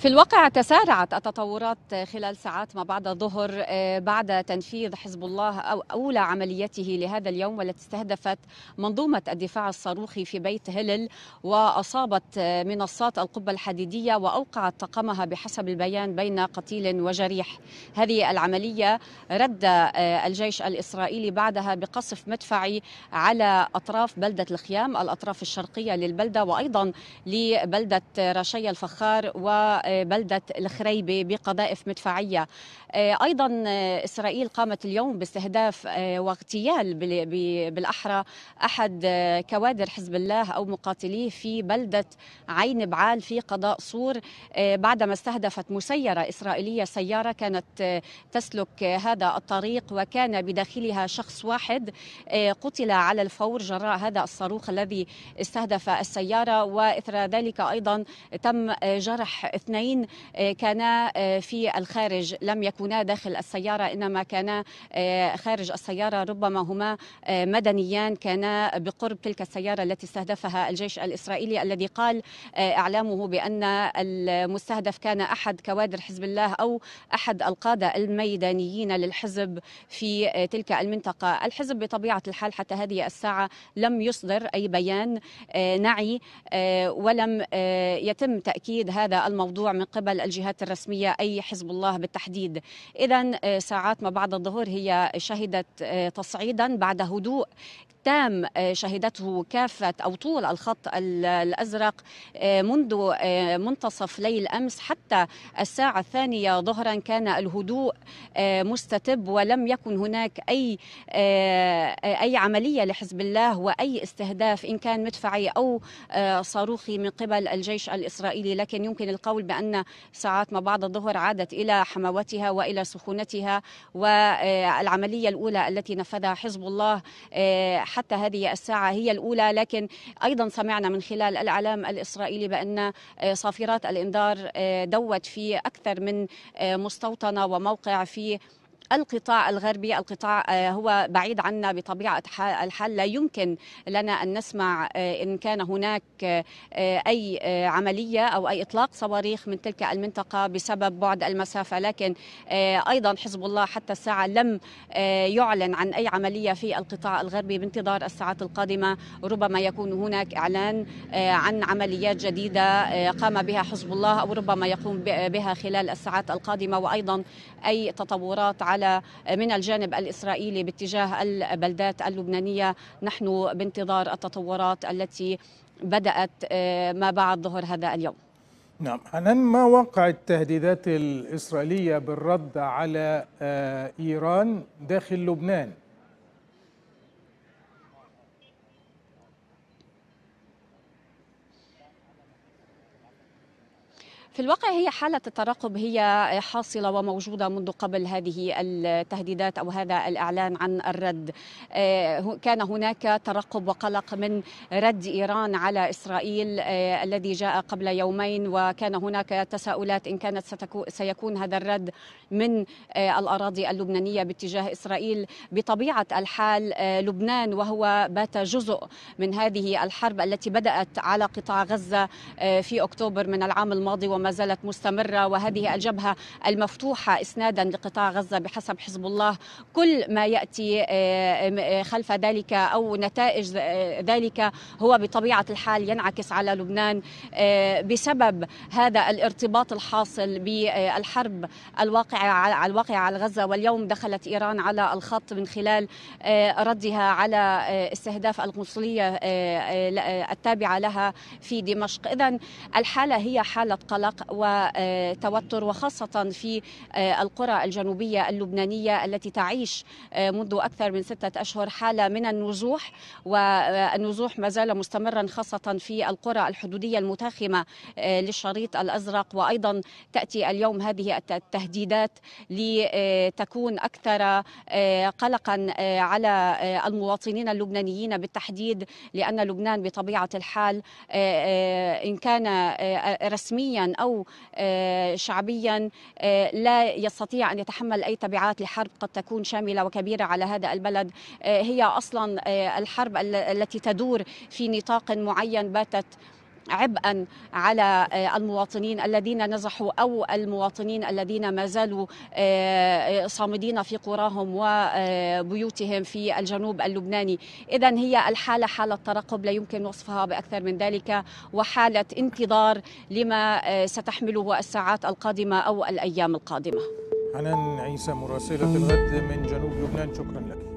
في الواقع تسارعت التطورات خلال ساعات ما بعد الظهر آه، بعد تنفيذ حزب الله أو أولى عمليته لهذا اليوم والتي استهدفت منظومة الدفاع الصاروخي في بيت هلل وأصابت آه، منصات القبة الحديدية وأوقعت طقمها بحسب البيان بين قتيل وجريح هذه العملية رد آه، الجيش الإسرائيلي بعدها بقصف مدفعي على أطراف بلدة الخيام الأطراف الشرقية للبلدة وأيضا لبلدة رشية الفخار و بلدة الخريبة بقذائف مدفعية آه، أيضا آه، إسرائيل قامت اليوم باستهداف آه، واغتيال بالأحرى أحد كوادر حزب الله أو مقاتليه في بلدة عين بعال في قضاء صور بعدما استهدفت مسيرة إسرائيلية سيارة كانت تسلك هذا الطريق وكان بداخلها شخص واحد قتل على الفور جراء هذا الصاروخ الذي استهدف السيارة وإثر ذلك أيضا تم جرح اثنين الاثنين آه، كانا آه، في الخارج لم يكونا داخل السيارة إنما كانا آه، خارج السيارة ربما هما مدنيان كانا بقرب تلك السيارة التي استهدفها الجيش الإسرائيلي الذي قال إعلامه بأن المستهدف كان أحد كوادر حزب الله أو أحد القادة الميدانيين للحزب في تلك المنطقة الحزب بطبيعة الحال حتى هذه الساعة لم يصدر أي بيان نعي ولم يتم تأكيد هذا الموضوع من قبل الجهات الرسمية أي حزب الله بالتحديد إذا آه، ساعات ما بعد الظهر هي شهدت آه، تصعيدا بعد هدوء تام آه، شهدته كافة أو طول الخط الأزرق آه، منذ آه، منتصف ليل أمس حتى الساعة الثانية ظهرا كان الهدوء مستتب ولم يكن هناك أي أي عملية لحزب الله وأي استهداف إن كان مدفعي أو صاروخي من قبل الجيش الإسرائيلي لكن يمكن القول بأن ساعات ما بعد الظهر عادت إلى حماوتها وإلى سخونتها والعملية الأولى التي نفذها حزب الله حتى هذه الساعة هي الأولى لكن أيضا سمعنا من خلال الإعلام الإسرائيلي بأن آه، صافرات الإنذار آه، دوت في أكثر من آه، مستوطنة وموقع في القطاع الغربي القطاع آه، هو بعيد عنا بطبيعة الحال لا يمكن لنا أن نسمع آه، إن كان هناك آه، أي عملية أو أي إطلاق صواريخ من تلك المنطقة بسبب بعد المسافة لكن أيضا حزب الله حتى الساعة لم يعلن عن أي عملية في القطاع الغربي بانتظار الساعات القادمة ربما يكون هناك إعلان عن عمليات جديدة قام بها حزب الله أو ربما يقوم بها خلال الساعات القادمة وأيضا أي تطورات على على من الجانب الإسرائيلي باتجاه البلدات اللبنانية نحن بانتظار التطورات التي بدأت آه، ما بعد ظهر هذا اليوم نعم حنان ما وقع التهديدات الإسرائيلية بالرد على آه، إيران داخل لبنان في الواقع هي حالة الترقب هي حاصلة وموجودة منذ قبل هذه التهديدات أو هذا الإعلان عن الرد آه، كان هناك ترقب وقلق من رد إيران على إسرائيل آه، الذي جاء قبل يومين وكان هناك تساؤلات إن كانت سيكون هذا الرد من آه، الأراضي اللبنانية باتجاه إسرائيل بطبيعة الحال لبنان وهو بات جزء من هذه الحرب التي بدأت على قطاع غزة في أكتوبر من العام الماضي وما زالت مستمرة وهذه الجبهة المفتوحة إسنادا لقطاع غزة بحسب حزب الله كل ما يأتي آه، آه، خلف ذلك أو نتائج آه، ذلك هو بطبيعة الحال ينعكس على لبنان بسبب هذا الارتباط الحاصل بالحرب الواقعة الواقعة على غزة واليوم دخلت إيران على الخط من خلال ردها على استهداف القنصلية التابعة لها في دمشق إذا الحالة هي حالة قلق قلق وتوتر وخاصة في آه، القرى الجنوبية اللبنانية التي تعيش آه، منذ أكثر من ستة أشهر حالة من النزوح والنزوح ما زال مستمرا خاصة في القرى الحدودية المتاخمة آه، للشريط الأزرق وأيضا تأتي اليوم هذه التهديدات لتكون أكثر قلقا على المواطنين اللبنانيين بالتحديد لأن لبنان بطبيعة الحال إن كان رسميا أو آه، شعبيا آه، لا يستطيع أن يتحمل أي تبعات لحرب قد تكون شاملة وكبيرة على هذا البلد آه، هي أصلا الحرب التي تدور في نطاق معين باتت عبئا على آه، المواطنين الذين نزحوا او المواطنين الذين ما زالوا آه، آه، صامدين في قراهم وبيوتهم في الجنوب اللبناني، اذا هي الحاله حاله ترقب لا يمكن وصفها باكثر من ذلك وحاله انتظار لما ستحمله الساعات القادمه او الايام القادمه. حنان عيسى مراسله الغد من جنوب لبنان شكرا لك.